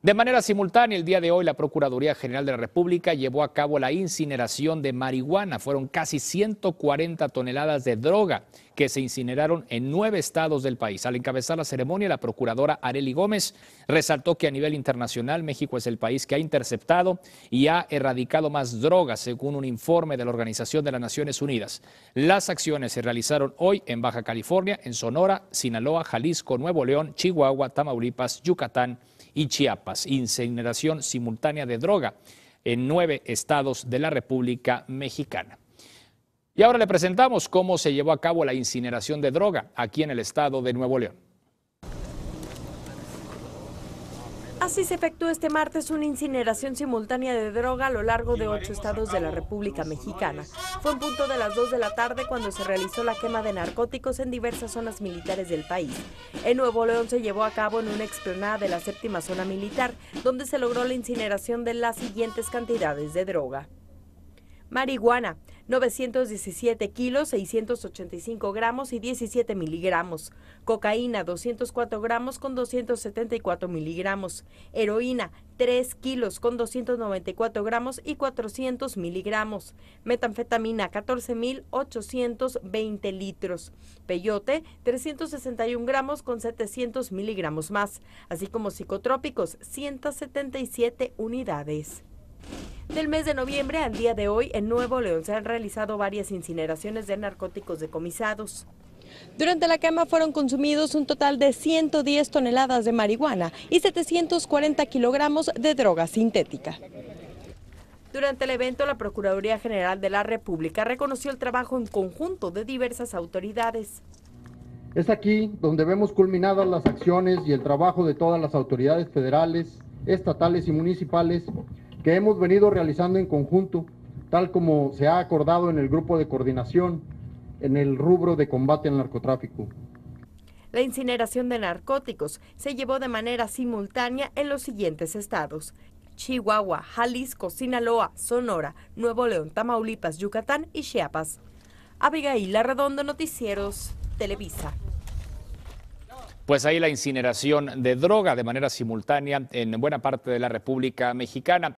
De manera simultánea, el día de hoy la Procuraduría General de la República llevó a cabo la incineración de marihuana. Fueron casi 140 toneladas de droga que se incineraron en nueve estados del país. Al encabezar la ceremonia, la procuradora Areli Gómez resaltó que a nivel internacional México es el país que ha interceptado y ha erradicado más drogas, según un informe de la Organización de las Naciones Unidas. Las acciones se realizaron hoy en Baja California, en Sonora, Sinaloa, Jalisco, Nuevo León, Chihuahua, Tamaulipas, Yucatán y Chiapas incineración simultánea de droga en nueve estados de la República Mexicana. Y ahora le presentamos cómo se llevó a cabo la incineración de droga aquí en el estado de Nuevo León. Así se efectuó este martes una incineración simultánea de droga a lo largo de ocho estados de la República Mexicana. Fue un punto de las dos de la tarde cuando se realizó la quema de narcóticos en diversas zonas militares del país. En Nuevo León se llevó a cabo en una explanada de la séptima zona militar, donde se logró la incineración de las siguientes cantidades de droga marihuana, 917 kilos, 685 gramos y 17 miligramos, cocaína, 204 gramos con 274 miligramos, heroína, 3 kilos con 294 gramos y 400 miligramos, metanfetamina, 14.820 litros, peyote, 361 gramos con 700 miligramos más, así como psicotrópicos, 177 unidades el mes de noviembre al día de hoy, en Nuevo León se han realizado varias incineraciones de narcóticos decomisados. Durante la cama fueron consumidos un total de 110 toneladas de marihuana y 740 kilogramos de droga sintética. Durante el evento, la Procuraduría General de la República reconoció el trabajo en conjunto de diversas autoridades. Es aquí donde vemos culminadas las acciones y el trabajo de todas las autoridades federales, estatales y municipales que hemos venido realizando en conjunto, tal como se ha acordado en el grupo de coordinación en el rubro de combate al narcotráfico. La incineración de narcóticos se llevó de manera simultánea en los siguientes estados. Chihuahua, Jalisco, Sinaloa, Sonora, Nuevo León, Tamaulipas, Yucatán y Chiapas. Abigail Arredondo, Noticieros, Televisa. Pues ahí la incineración de droga de manera simultánea en buena parte de la República Mexicana.